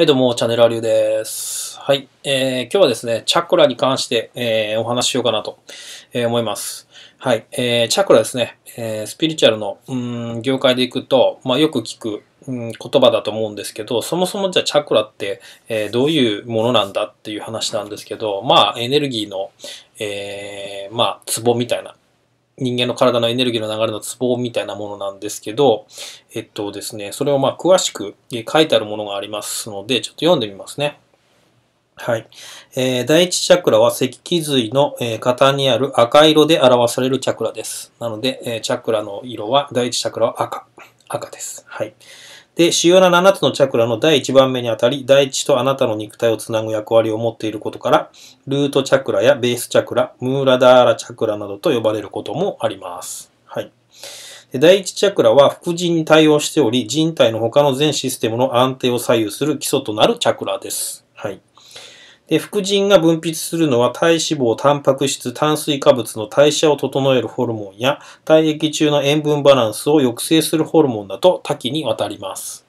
はい、どうも、チャンネルーリュウです。はい、えー、今日はですね、チャクラに関して、えー、お話ししようかなと、えー、思います。はい、えー、チャクラですね、えー、スピリチュアルの、うん、業界でいくと、まあ、よく聞く、うん、言葉だと思うんですけど、そもそもじゃあチャクラって、えー、どういうものなんだっていう話なんですけど、まあ、エネルギーの、えー、まあ、ツボみたいな人間の体のエネルギーの流れのツボみたいなものなんですけど、えっとですね、それをまあ詳しく書いてあるものがありますので、ちょっと読んでみますね。はい。えー、第一チャクラは脊気髄の、え型にある赤色で表されるチャクラです。なので、えチャクラの色は、第一チャクラは赤。赤です。はい。で、主要な7つのチャクラの第1番目にあたり、大地とあなたの肉体をつなぐ役割を持っていることから、ルートチャクラやベースチャクラ、ムーラダーラチャクラなどと呼ばれることもあります。はい。第1チャクラは副腎に対応しており、人体の他の全システムの安定を左右する基礎となるチャクラです。はい。で、副腎が分泌するのは体脂肪、タンパク質、炭水化物の代謝を整えるホルモンや体液中の塩分バランスを抑制するホルモンだと多岐にわたります。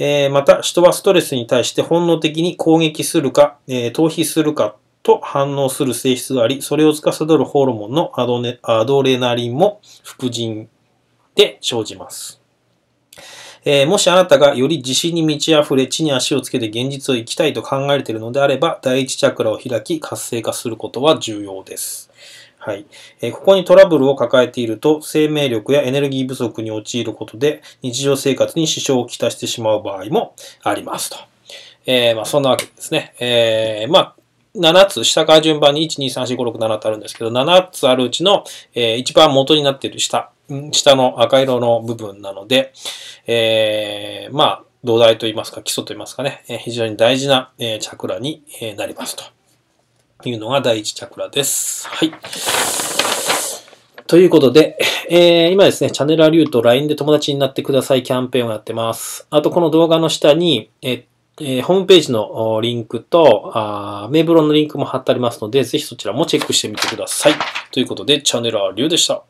えー、また、人はストレスに対して本能的に攻撃するか、えー、逃避するかと反応する性質があり、それを司るホルモンのアドレナリンも副腎で生じます。えー、もしあなたがより自信に満ち溢れ、地に足をつけて現実を生きたいと考えているのであれば、第一チャクラを開き、活性化することは重要です。はい。えー、ここにトラブルを抱えていると、生命力やエネルギー不足に陥ることで、日常生活に支障をきたしてしまう場合もありますと。えー、まあ、そんなわけですね。えー、まあ、7つ、下から順番に1、2、3、4、5、6、7とあるんですけど、7つあるうちの、えー、一番元になっている下下の赤色の部分なので、えー、まあ、土台といいますか、基礎といいますかね、えー、非常に大事な、えー、チャクラに、えなりますというのが第一チャクラです。はい。ということで、えー、今ですね、チャンネルアリューと LINE で友達になってくださいキャンペーンをやってます。あと、この動画の下に、ええー、ホームページのリンクと、あイブロンのリンクも貼ってありますので、ぜひそちらもチェックしてみてください。ということで、チャンネルはリュでした。